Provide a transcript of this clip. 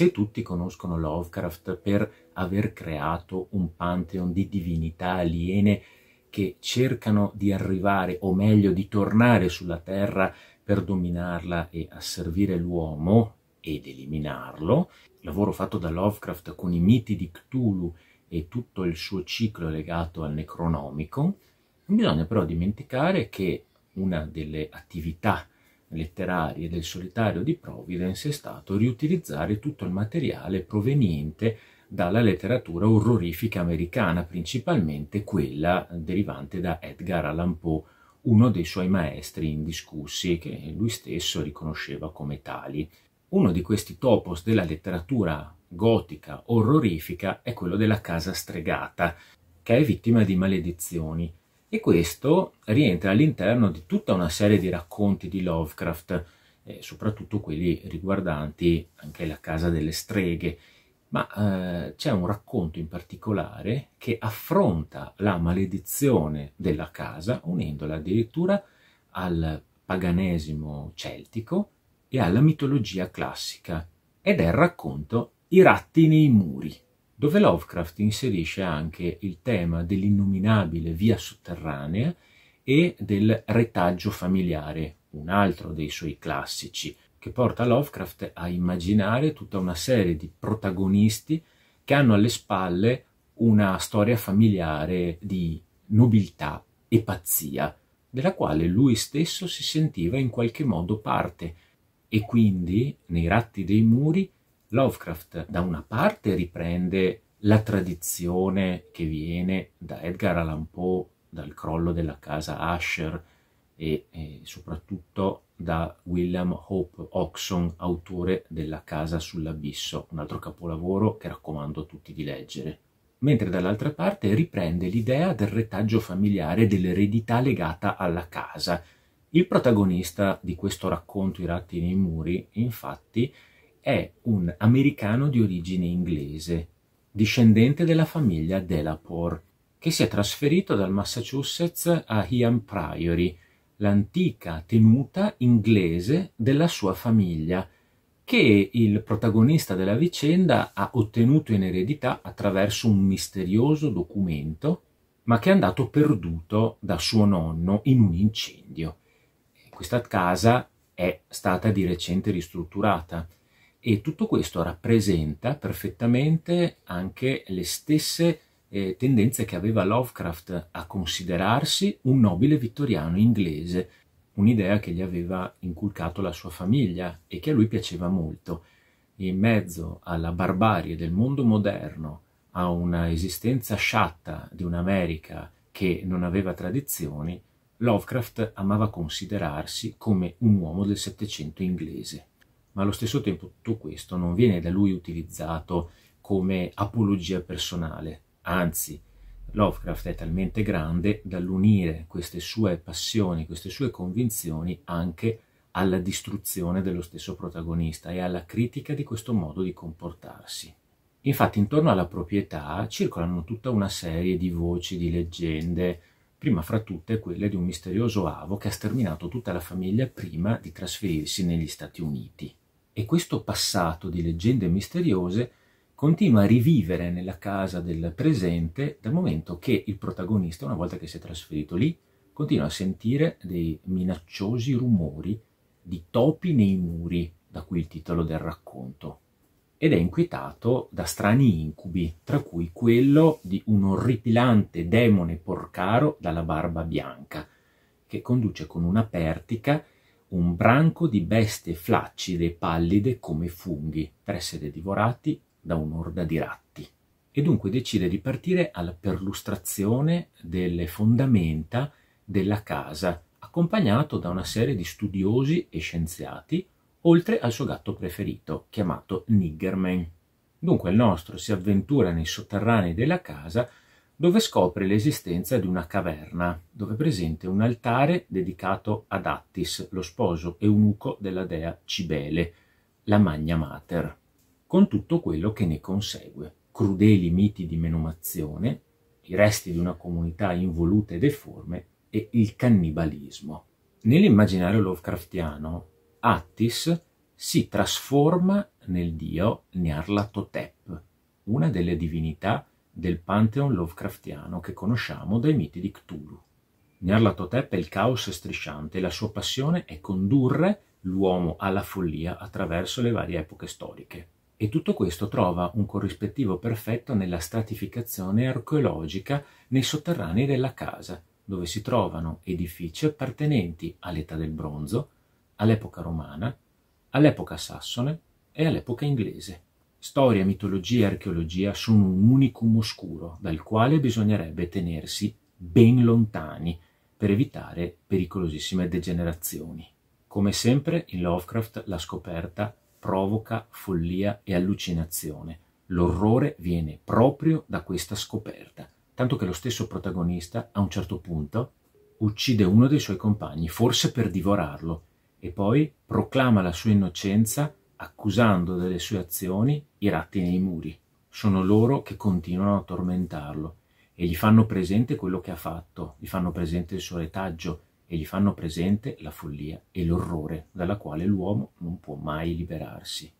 Se tutti conoscono Lovecraft per aver creato un pantheon di divinità aliene che cercano di arrivare, o meglio di tornare sulla Terra per dominarla e asservire l'uomo ed eliminarlo, il lavoro fatto da Lovecraft con i miti di Cthulhu e tutto il suo ciclo legato al Necronomico, non bisogna però dimenticare che una delle attività letterarie del solitario di Providence è stato riutilizzare tutto il materiale proveniente dalla letteratura orrorifica americana, principalmente quella derivante da Edgar Allan Poe, uno dei suoi maestri indiscussi, che lui stesso riconosceva come tali. Uno di questi topos della letteratura gotica orrorifica è quello della casa stregata, che è vittima di maledizioni e questo rientra all'interno di tutta una serie di racconti di Lovecraft, eh, soprattutto quelli riguardanti anche la casa delle streghe, ma eh, c'è un racconto in particolare che affronta la maledizione della casa unendola addirittura al paganesimo celtico e alla mitologia classica ed è il racconto I ratti nei muri dove Lovecraft inserisce anche il tema dell'innominabile via sotterranea e del retaggio familiare, un altro dei suoi classici, che porta Lovecraft a immaginare tutta una serie di protagonisti che hanno alle spalle una storia familiare di nobiltà e pazzia, della quale lui stesso si sentiva in qualche modo parte e quindi nei ratti dei muri Lovecraft da una parte riprende la tradizione che viene da Edgar Allan Poe, dal crollo della casa Asher e, e soprattutto da William Hope Oxon, autore della Casa sull'Abisso, un altro capolavoro che raccomando a tutti di leggere. Mentre dall'altra parte riprende l'idea del retaggio familiare dell'eredità legata alla casa. Il protagonista di questo racconto I ratti nei muri, infatti, è un americano di origine inglese, discendente della famiglia Delaporte, che si è trasferito dal Massachusetts a Ian Priory, l'antica tenuta inglese della sua famiglia, che il protagonista della vicenda ha ottenuto in eredità attraverso un misterioso documento, ma che è andato perduto da suo nonno in un incendio. Questa casa è stata di recente ristrutturata e tutto questo rappresenta perfettamente anche le stesse eh, tendenze che aveva Lovecraft a considerarsi un nobile vittoriano inglese, un'idea che gli aveva inculcato la sua famiglia e che a lui piaceva molto. In mezzo alla barbarie del mondo moderno, a una esistenza sciatta di un'America che non aveva tradizioni, Lovecraft amava considerarsi come un uomo del Settecento inglese ma allo stesso tempo tutto questo non viene da lui utilizzato come apologia personale, anzi Lovecraft è talmente grande dall'unire queste sue passioni, queste sue convinzioni anche alla distruzione dello stesso protagonista e alla critica di questo modo di comportarsi. Infatti intorno alla proprietà circolano tutta una serie di voci, di leggende, prima fra tutte quelle di un misterioso avo che ha sterminato tutta la famiglia prima di trasferirsi negli Stati Uniti e questo passato di leggende misteriose continua a rivivere nella casa del presente dal momento che il protagonista, una volta che si è trasferito lì, continua a sentire dei minacciosi rumori di topi nei muri, da cui il titolo del racconto, ed è inquietato da strani incubi, tra cui quello di un orripilante demone porcaro dalla barba bianca, che conduce con una pertica un branco di bestie flaccide e pallide come funghi per essere divorati da un'orda di ratti. E dunque decide di partire alla perlustrazione delle fondamenta della casa, accompagnato da una serie di studiosi e scienziati, oltre al suo gatto preferito, chiamato Niggerman. Dunque il nostro si avventura nei sotterranei della casa dove scopre l'esistenza di una caverna, dove è presente un altare dedicato ad Attis, lo sposo eunuco della dea Cibele, la Magna Mater, con tutto quello che ne consegue. Crudeli miti di menomazione, i resti di una comunità involuta e deforme e il cannibalismo. Nell'immaginario Lovecraftiano, Attis si trasforma nel dio Nyarlathotep, una delle divinità del pantheon Lovecraftiano che conosciamo dai miti di Cthulhu. Nyarlathotep è il caos strisciante e la sua passione è condurre l'uomo alla follia attraverso le varie epoche storiche. E tutto questo trova un corrispettivo perfetto nella stratificazione archeologica nei sotterranei della casa, dove si trovano edifici appartenenti all'età del bronzo, all'epoca romana, all'epoca sassone e all'epoca inglese. Storia, mitologia e archeologia sono un unicum oscuro dal quale bisognerebbe tenersi ben lontani per evitare pericolosissime degenerazioni. Come sempre in Lovecraft la scoperta provoca follia e allucinazione. L'orrore viene proprio da questa scoperta, tanto che lo stesso protagonista a un certo punto uccide uno dei suoi compagni, forse per divorarlo, e poi proclama la sua innocenza accusando delle sue azioni i ratti nei muri. Sono loro che continuano a tormentarlo e gli fanno presente quello che ha fatto, gli fanno presente il suo retaggio e gli fanno presente la follia e l'orrore dalla quale l'uomo non può mai liberarsi.